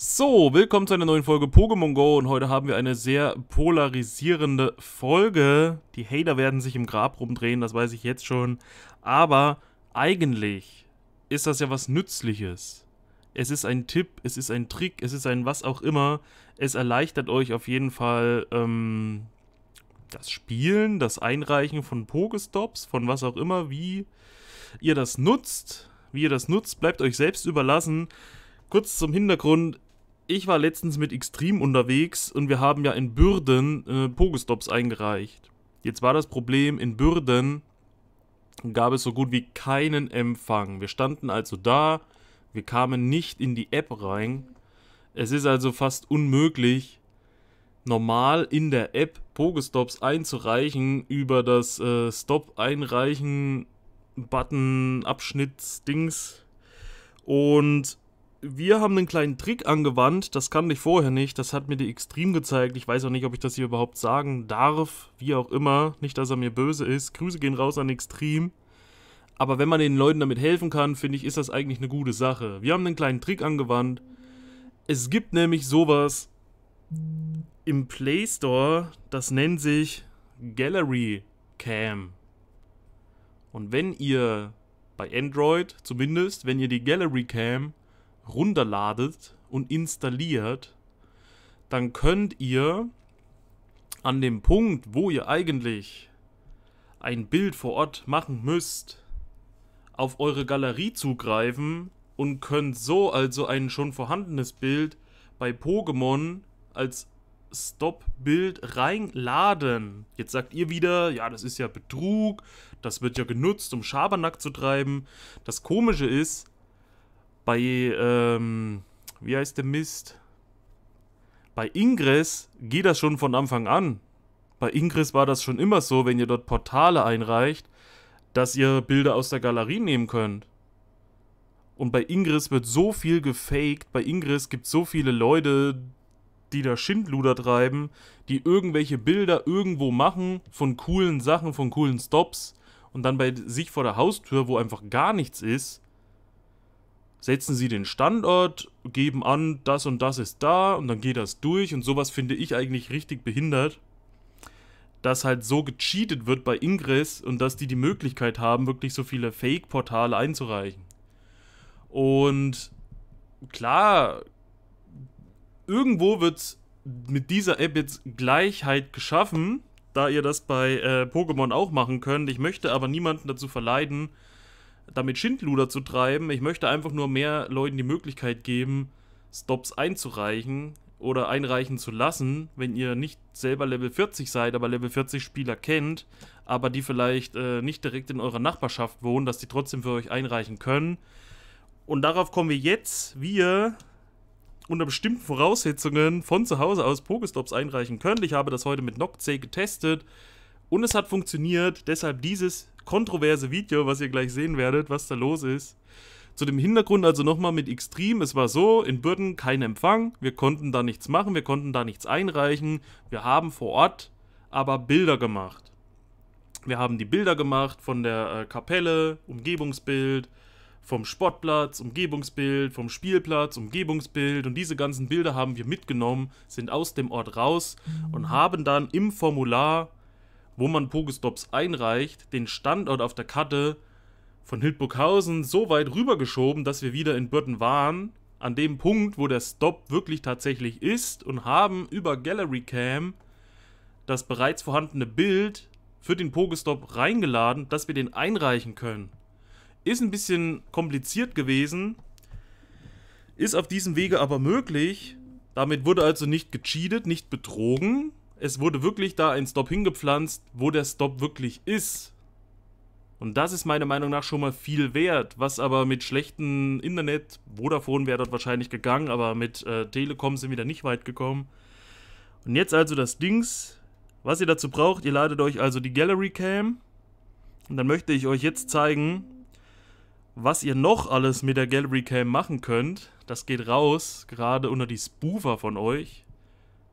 So, willkommen zu einer neuen Folge Pokémon Go und heute haben wir eine sehr polarisierende Folge. Die Hater werden sich im Grab rumdrehen, das weiß ich jetzt schon. Aber eigentlich ist das ja was Nützliches. Es ist ein Tipp, es ist ein Trick, es ist ein was auch immer. Es erleichtert euch auf jeden Fall ähm, das Spielen, das Einreichen von Pokestops, von was auch immer, wie ihr das nutzt. Wie ihr das nutzt, bleibt euch selbst überlassen. Kurz zum Hintergrund, ich war letztens mit Extrem unterwegs und wir haben ja in Bürden äh, Pogestops eingereicht. Jetzt war das Problem, in Bürden gab es so gut wie keinen Empfang. Wir standen also da, wir kamen nicht in die App rein. Es ist also fast unmöglich, normal in der App Pogestops einzureichen über das äh, Stop einreichen Button Abschnitt Dings und wir haben einen kleinen Trick angewandt, das kannte ich vorher nicht, das hat mir die Extrem gezeigt. Ich weiß auch nicht, ob ich das hier überhaupt sagen darf, wie auch immer. Nicht, dass er mir böse ist. Grüße gehen raus an Extrem. Aber wenn man den Leuten damit helfen kann, finde ich, ist das eigentlich eine gute Sache. Wir haben einen kleinen Trick angewandt. Es gibt nämlich sowas im Play Store, das nennt sich Gallery Cam. Und wenn ihr bei Android zumindest, wenn ihr die Gallery Cam runterladet und installiert, dann könnt ihr an dem Punkt, wo ihr eigentlich ein Bild vor Ort machen müsst, auf eure Galerie zugreifen und könnt so also ein schon vorhandenes Bild bei Pokémon als Stop-Bild reinladen. Jetzt sagt ihr wieder, ja, das ist ja Betrug, das wird ja genutzt, um Schabernack zu treiben. Das Komische ist, bei, ähm, wie heißt der Mist? Bei Ingress geht das schon von Anfang an. Bei Ingress war das schon immer so, wenn ihr dort Portale einreicht, dass ihr Bilder aus der Galerie nehmen könnt. Und bei Ingress wird so viel gefaked, bei Ingress gibt es so viele Leute, die da Schindluder treiben, die irgendwelche Bilder irgendwo machen von coolen Sachen, von coolen Stops und dann bei sich vor der Haustür, wo einfach gar nichts ist, setzen Sie den Standort, geben an, das und das ist da und dann geht das durch und sowas finde ich eigentlich richtig behindert, dass halt so gecheatet wird bei Ingress und dass die die Möglichkeit haben, wirklich so viele Fake-Portale einzureichen. Und klar, irgendwo wird mit dieser App jetzt Gleichheit geschaffen, da ihr das bei äh, Pokémon auch machen könnt. Ich möchte aber niemanden dazu verleiten, damit Schindluder zu treiben. Ich möchte einfach nur mehr Leuten die Möglichkeit geben, Stops einzureichen oder einreichen zu lassen, wenn ihr nicht selber Level 40 seid, aber Level 40 Spieler kennt, aber die vielleicht äh, nicht direkt in eurer Nachbarschaft wohnen, dass die trotzdem für euch einreichen können. Und darauf kommen wir jetzt, wir unter bestimmten Voraussetzungen von zu Hause aus Pokestops einreichen können. Ich habe das heute mit Noctze getestet und es hat funktioniert, deshalb dieses kontroverse Video, was ihr gleich sehen werdet, was da los ist. Zu dem Hintergrund also nochmal mit Extreme. Es war so, in Bürden kein Empfang. Wir konnten da nichts machen, wir konnten da nichts einreichen. Wir haben vor Ort aber Bilder gemacht. Wir haben die Bilder gemacht von der äh, Kapelle, Umgebungsbild, vom Sportplatz, Umgebungsbild, vom Spielplatz, Umgebungsbild. Und diese ganzen Bilder haben wir mitgenommen, sind aus dem Ort raus mhm. und haben dann im Formular wo man Pokestops einreicht, den Standort auf der Karte von Hildburghausen so weit rübergeschoben, dass wir wieder in Bürten waren, an dem Punkt, wo der Stop wirklich tatsächlich ist und haben über Gallery Cam das bereits vorhandene Bild für den Pokestop reingeladen, dass wir den einreichen können. Ist ein bisschen kompliziert gewesen, ist auf diesem Wege aber möglich. Damit wurde also nicht gecheatet, nicht betrogen, es wurde wirklich da ein Stop hingepflanzt, wo der Stop wirklich ist. Und das ist meiner Meinung nach schon mal viel wert, was aber mit schlechtem Internet, Vodafone wäre dort wahrscheinlich gegangen, aber mit äh, Telekom sind wir da nicht weit gekommen. Und jetzt also das Dings, was ihr dazu braucht, ihr ladet euch also die Gallery Cam und dann möchte ich euch jetzt zeigen, was ihr noch alles mit der Gallery Cam machen könnt. Das geht raus, gerade unter die Spoofer von euch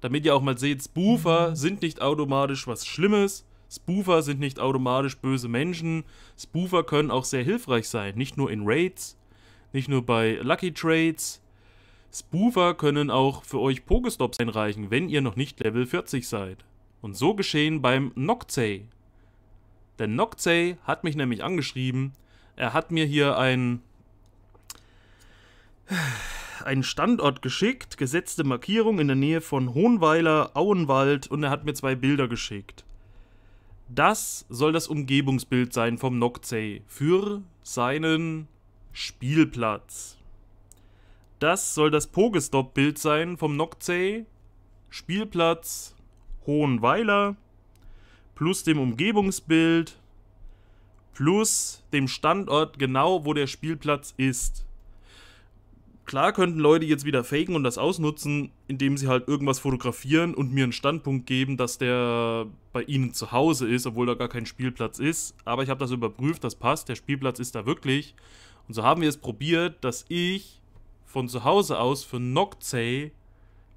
damit ihr auch mal seht, Spoofer sind nicht automatisch was Schlimmes. Spoofer sind nicht automatisch böse Menschen. Spoofer können auch sehr hilfreich sein. Nicht nur in Raids, nicht nur bei Lucky Trades. Spoofer können auch für euch Pokestops einreichen, wenn ihr noch nicht Level 40 seid. Und so geschehen beim Noctay. Denn Noctay hat mich nämlich angeschrieben. Er hat mir hier ein einen Standort geschickt, gesetzte Markierung in der Nähe von Hohenweiler, Auenwald und er hat mir zwei Bilder geschickt. Das soll das Umgebungsbild sein vom Nokzei für seinen Spielplatz. Das soll das Pogestop-Bild sein vom Nokzei Spielplatz Hohenweiler plus dem Umgebungsbild plus dem Standort genau, wo der Spielplatz ist. Klar könnten Leute jetzt wieder faken und das ausnutzen, indem sie halt irgendwas fotografieren und mir einen Standpunkt geben, dass der bei ihnen zu Hause ist, obwohl da gar kein Spielplatz ist. Aber ich habe das überprüft, das passt, der Spielplatz ist da wirklich. Und so haben wir es probiert, dass ich von zu Hause aus für Noctay,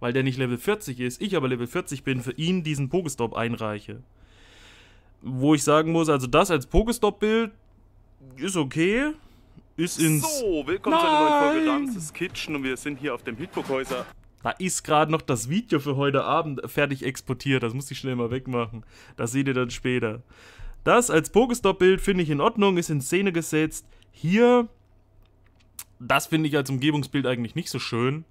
weil der nicht Level 40 ist, ich aber Level 40 bin, für ihn diesen Pokestop einreiche. Wo ich sagen muss, also das als Pokestop-Bild ist okay, ist ins. So, willkommen Nein. zu einer neuen Folge Ramses Kitchen und wir sind hier auf dem Hitburghäuser. Da ist gerade noch das Video für heute Abend fertig exportiert. Das muss ich schnell mal wegmachen. Das seht ihr dann später. Das als Pokestop-Bild finde ich in Ordnung, ist in Szene gesetzt. Hier, das finde ich als Umgebungsbild eigentlich nicht so schön.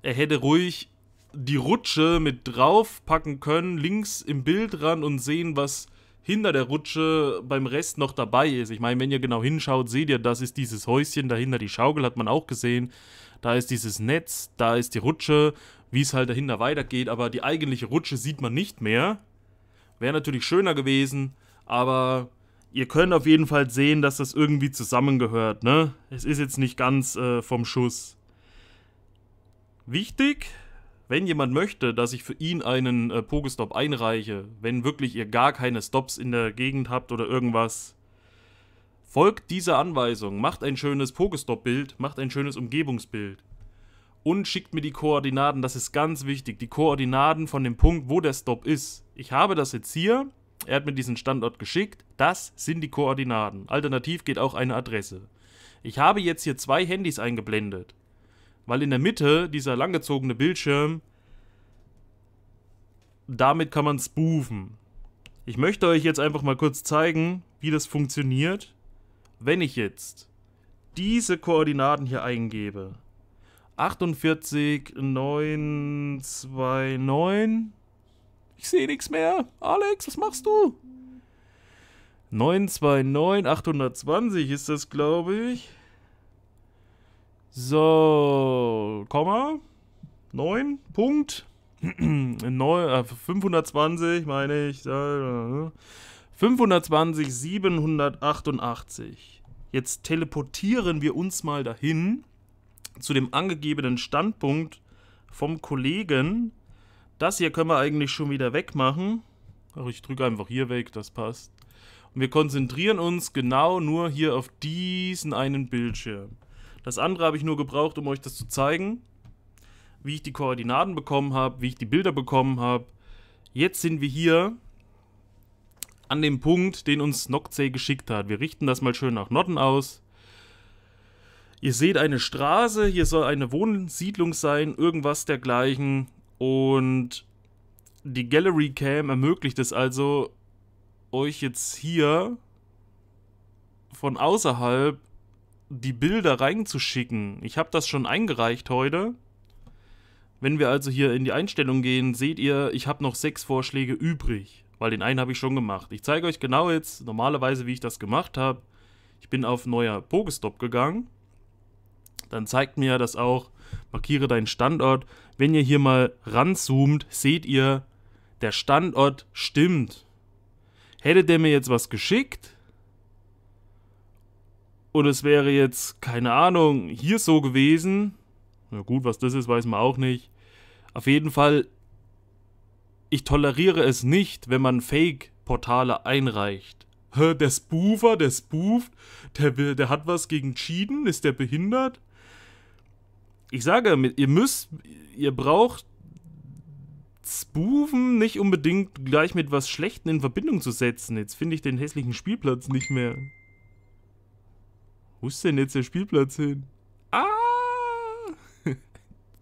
Er hätte ruhig die Rutsche mit draufpacken können, links im Bild ran und sehen, was hinter der Rutsche beim Rest noch dabei ist. Ich meine, wenn ihr genau hinschaut, seht ihr, das ist dieses Häuschen, dahinter die Schaukel, hat man auch gesehen. Da ist dieses Netz, da ist die Rutsche, wie es halt dahinter weitergeht, aber die eigentliche Rutsche sieht man nicht mehr. Wäre natürlich schöner gewesen, aber ihr könnt auf jeden Fall sehen, dass das irgendwie zusammengehört, ne? Es ist jetzt nicht ganz äh, vom Schuss. Wichtig wenn jemand möchte, dass ich für ihn einen äh, Pokestop einreiche, wenn wirklich ihr gar keine Stops in der Gegend habt oder irgendwas, folgt dieser Anweisung, macht ein schönes Pokestop-Bild, macht ein schönes Umgebungsbild und schickt mir die Koordinaten, das ist ganz wichtig, die Koordinaten von dem Punkt, wo der Stop ist. Ich habe das jetzt hier, er hat mir diesen Standort geschickt, das sind die Koordinaten. Alternativ geht auch eine Adresse. Ich habe jetzt hier zwei Handys eingeblendet. Weil in der Mitte dieser langgezogene Bildschirm, damit kann man spoofen. Ich möchte euch jetzt einfach mal kurz zeigen, wie das funktioniert, wenn ich jetzt diese Koordinaten hier eingebe. 48, 9, 2, 9. Ich sehe nichts mehr. Alex, was machst du? 929, 820 ist das, glaube ich. So, Komma, 9, Punkt, 520 äh, meine ich, 520, 788. Äh, Jetzt teleportieren wir uns mal dahin zu dem angegebenen Standpunkt vom Kollegen. Das hier können wir eigentlich schon wieder wegmachen. Ach, ich drücke einfach hier weg, das passt. Und wir konzentrieren uns genau nur hier auf diesen einen Bildschirm. Das andere habe ich nur gebraucht, um euch das zu zeigen. Wie ich die Koordinaten bekommen habe, wie ich die Bilder bekommen habe. Jetzt sind wir hier an dem Punkt, den uns Nokzei geschickt hat. Wir richten das mal schön nach Norden aus. Ihr seht eine Straße, hier soll eine Wohnsiedlung sein, irgendwas dergleichen. Und die Gallery Cam ermöglicht es also, euch jetzt hier von außerhalb die Bilder reinzuschicken. Ich habe das schon eingereicht heute. Wenn wir also hier in die Einstellung gehen, seht ihr, ich habe noch sechs Vorschläge übrig, weil den einen habe ich schon gemacht. Ich zeige euch genau jetzt normalerweise, wie ich das gemacht habe. Ich bin auf neuer Pokestop gegangen. Dann zeigt mir das auch, markiere deinen Standort. Wenn ihr hier mal ranzoomt, seht ihr, der Standort stimmt. Hätte der mir jetzt was geschickt, und es wäre jetzt, keine Ahnung, hier so gewesen. Na gut, was das ist, weiß man auch nicht. Auf jeden Fall, ich toleriere es nicht, wenn man Fake-Portale einreicht. Hä, der Spoofer, der spooft, der, der hat was gegen Cheaten, ist der behindert? Ich sage, ihr müsst, ihr braucht Spoofen nicht unbedingt gleich mit was Schlechtem in Verbindung zu setzen. Jetzt finde ich den hässlichen Spielplatz nicht mehr. Wo ist denn jetzt der Spielplatz hin? Ah!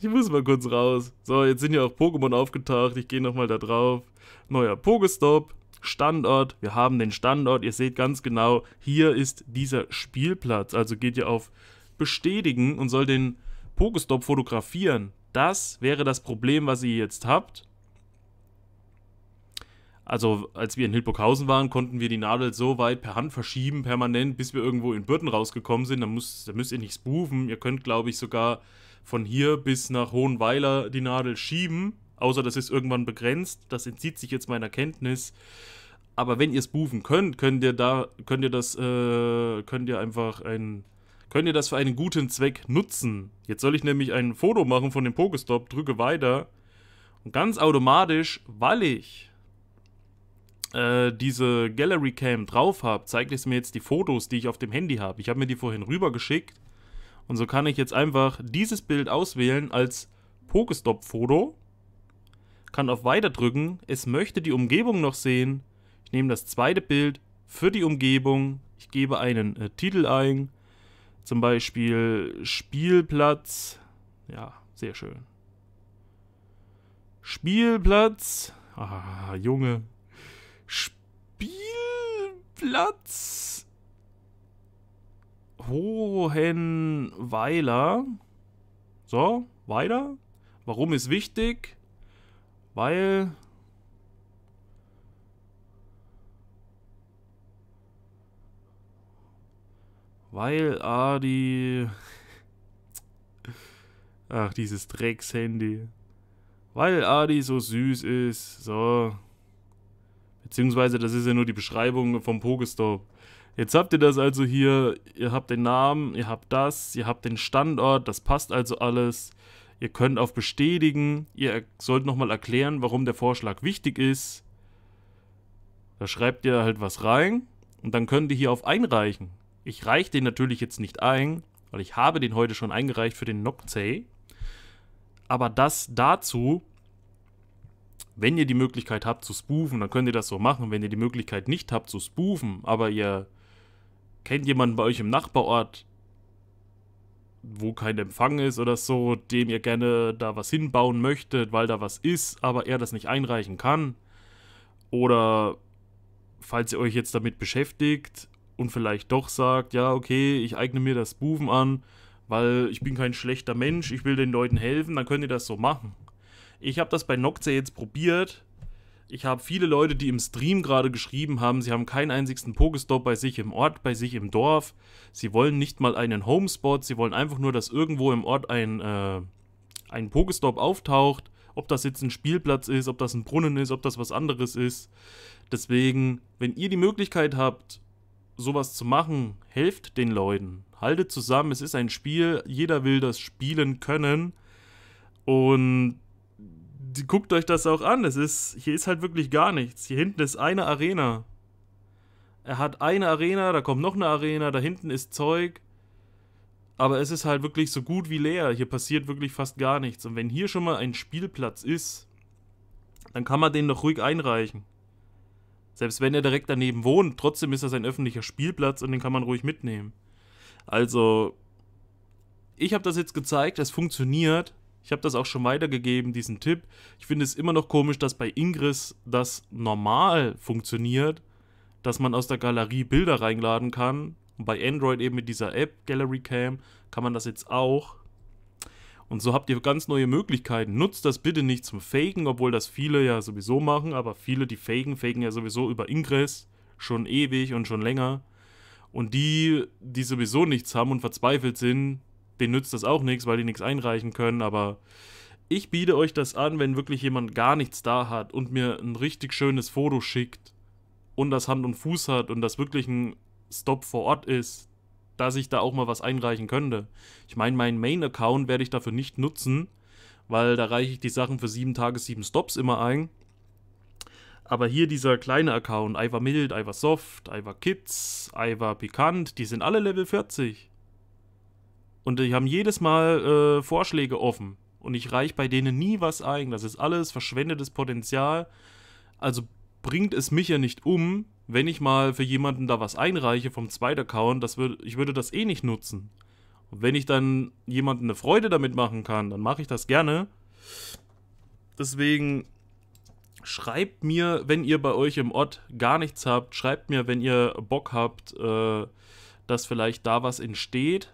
ich muss mal kurz raus. So, jetzt sind ja auch Pokémon aufgetaucht. Ich gehe nochmal da drauf. Neuer Pokestop. Standort. Wir haben den Standort. Ihr seht ganz genau, hier ist dieser Spielplatz. Also geht ihr auf Bestätigen und soll den Pokestop fotografieren. Das wäre das Problem, was ihr jetzt habt also als wir in Hildburghausen waren, konnten wir die Nadel so weit per Hand verschieben, permanent, bis wir irgendwo in Bürten rausgekommen sind. Da, muss, da müsst ihr nichts bufen. Ihr könnt, glaube ich, sogar von hier bis nach Hohenweiler die Nadel schieben. Außer das ist irgendwann begrenzt. Das entzieht sich jetzt meiner Kenntnis. Aber wenn ihr es bufen könnt, könnt ihr da, könnt ihr das, äh, könnt ihr einfach ein, könnt ihr das für einen guten Zweck nutzen. Jetzt soll ich nämlich ein Foto machen von dem Pokestop, drücke weiter und ganz automatisch, weil ich äh, diese Gallery Cam drauf habe, zeigt es mir jetzt die Fotos, die ich auf dem Handy habe. Ich habe mir die vorhin rübergeschickt und so kann ich jetzt einfach dieses Bild auswählen als Pokestop-Foto, kann auf Weiter drücken, es möchte die Umgebung noch sehen. Ich nehme das zweite Bild für die Umgebung, ich gebe einen äh, Titel ein, zum Beispiel Spielplatz, ja, sehr schön. Spielplatz. Ah, Junge. Spielplatz Hohenweiler. So, weiter. Warum ist wichtig? Weil... Weil, ah, die... Ach, dieses Dreckshandy. Weil Adi ah, so süß ist. So, Beziehungsweise, das ist ja nur die Beschreibung vom Pokestop. Jetzt habt ihr das also hier, ihr habt den Namen, ihr habt das, ihr habt den Standort, das passt also alles. Ihr könnt auf Bestätigen, ihr sollt nochmal erklären, warum der Vorschlag wichtig ist. Da schreibt ihr halt was rein und dann könnt ihr hier auf Einreichen. Ich reiche den natürlich jetzt nicht ein, weil ich habe den heute schon eingereicht für den Nokzei. Aber das dazu, wenn ihr die Möglichkeit habt zu spoofen, dann könnt ihr das so machen. Wenn ihr die Möglichkeit nicht habt zu spoofen, aber ihr kennt jemanden bei euch im Nachbarort, wo kein Empfang ist oder so, dem ihr gerne da was hinbauen möchtet, weil da was ist, aber er das nicht einreichen kann. Oder falls ihr euch jetzt damit beschäftigt und vielleicht doch sagt, ja, okay, ich eigne mir das Buven an, weil ich bin kein schlechter Mensch, ich will den Leuten helfen, dann könnt ihr das so machen. Ich habe das bei Nocte jetzt probiert. Ich habe viele Leute, die im Stream gerade geschrieben haben, sie haben keinen einzigen Pokestop bei sich im Ort, bei sich im Dorf. Sie wollen nicht mal einen Homespot, sie wollen einfach nur, dass irgendwo im Ort ein, äh, ein Pokestop auftaucht. Ob das jetzt ein Spielplatz ist, ob das ein Brunnen ist, ob das was anderes ist. Deswegen, wenn ihr die Möglichkeit habt, sowas zu machen, helft den Leuten. Haltet zusammen, es ist ein Spiel, jeder will das spielen können. Und guckt euch das auch an. Es ist, hier ist halt wirklich gar nichts. Hier hinten ist eine Arena. Er hat eine Arena, da kommt noch eine Arena, da hinten ist Zeug. Aber es ist halt wirklich so gut wie leer. Hier passiert wirklich fast gar nichts. Und wenn hier schon mal ein Spielplatz ist, dann kann man den doch ruhig einreichen. Selbst wenn er direkt daneben wohnt, trotzdem ist das ein öffentlicher Spielplatz und den kann man ruhig mitnehmen. Also, ich habe das jetzt gezeigt, es funktioniert. Ich habe das auch schon weitergegeben, diesen Tipp. Ich finde es immer noch komisch, dass bei Ingress das normal funktioniert, dass man aus der Galerie Bilder reinladen kann. Und bei Android eben mit dieser App Gallery Cam kann man das jetzt auch. Und so habt ihr ganz neue Möglichkeiten. Nutzt das bitte nicht zum Faken, obwohl das viele ja sowieso machen, aber viele, die faken, faken ja sowieso über Ingress schon ewig und schon länger. Und die, die sowieso nichts haben und verzweifelt sind, denen nützt das auch nichts, weil die nichts einreichen können, aber ich biete euch das an, wenn wirklich jemand gar nichts da hat und mir ein richtig schönes Foto schickt und das Hand und Fuß hat und das wirklich ein Stop vor Ort ist, dass ich da auch mal was einreichen könnte. Ich meine, meinen Main-Account werde ich dafür nicht nutzen, weil da reiche ich die Sachen für sieben Tage, sieben Stops immer ein. Aber hier dieser kleine Account, Ivar Mild, Ivar Soft, Ivar Kids, Ivar Pikant, die sind alle Level 40. Und die haben jedes Mal äh, Vorschläge offen. Und ich reiche bei denen nie was ein. Das ist alles verschwendetes Potenzial. Also bringt es mich ja nicht um, wenn ich mal für jemanden da was einreiche vom zweiten Account. Das würd, ich würde das eh nicht nutzen. Und wenn ich dann jemanden eine Freude damit machen kann, dann mache ich das gerne. Deswegen schreibt mir, wenn ihr bei euch im Ort gar nichts habt. Schreibt mir, wenn ihr Bock habt, äh, dass vielleicht da was entsteht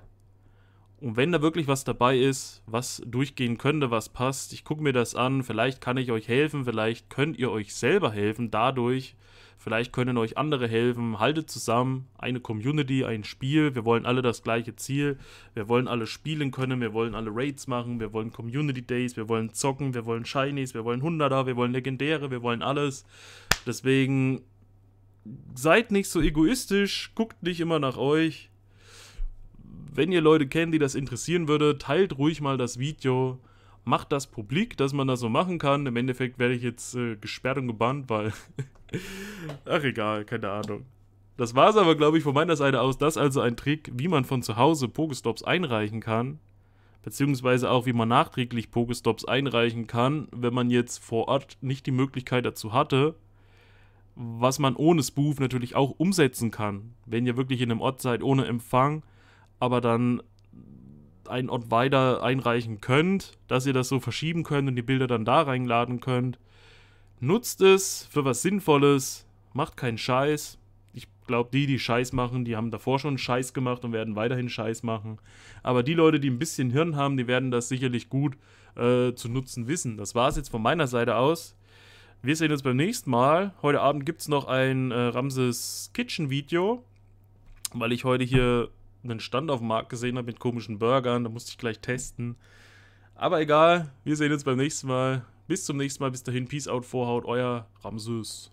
und wenn da wirklich was dabei ist, was durchgehen könnte, was passt, ich gucke mir das an, vielleicht kann ich euch helfen, vielleicht könnt ihr euch selber helfen dadurch, vielleicht können euch andere helfen, haltet zusammen, eine Community, ein Spiel, wir wollen alle das gleiche Ziel, wir wollen alle spielen können, wir wollen alle Raids machen, wir wollen Community Days, wir wollen zocken, wir wollen Shinies, wir wollen Hunderter, wir wollen Legendäre, wir wollen alles. Deswegen seid nicht so egoistisch, guckt nicht immer nach euch, wenn ihr Leute kennt, die das interessieren würde, teilt ruhig mal das Video. Macht das publik, dass man das so machen kann. Im Endeffekt werde ich jetzt äh, gesperrt und gebannt, weil... Ach egal, keine Ahnung. Das war es aber, glaube ich, von meiner Seite aus. Das ist also ein Trick, wie man von zu Hause Pokestops einreichen kann. Beziehungsweise auch, wie man nachträglich Pokestops einreichen kann, wenn man jetzt vor Ort nicht die Möglichkeit dazu hatte was man ohne Spoof natürlich auch umsetzen kann. Wenn ihr wirklich in einem Ort seid ohne Empfang, aber dann einen Ort weiter einreichen könnt, dass ihr das so verschieben könnt und die Bilder dann da reinladen könnt. Nutzt es für was Sinnvolles, macht keinen Scheiß. Ich glaube, die, die Scheiß machen, die haben davor schon Scheiß gemacht und werden weiterhin Scheiß machen. Aber die Leute, die ein bisschen Hirn haben, die werden das sicherlich gut äh, zu nutzen wissen. Das war es jetzt von meiner Seite aus. Wir sehen uns beim nächsten Mal. Heute Abend gibt es noch ein äh, Ramses Kitchen Video, weil ich heute hier einen Stand auf dem Markt gesehen habe mit komischen Burgern. Da musste ich gleich testen. Aber egal, wir sehen uns beim nächsten Mal. Bis zum nächsten Mal. Bis dahin, Peace out, Vorhaut, euer Ramses.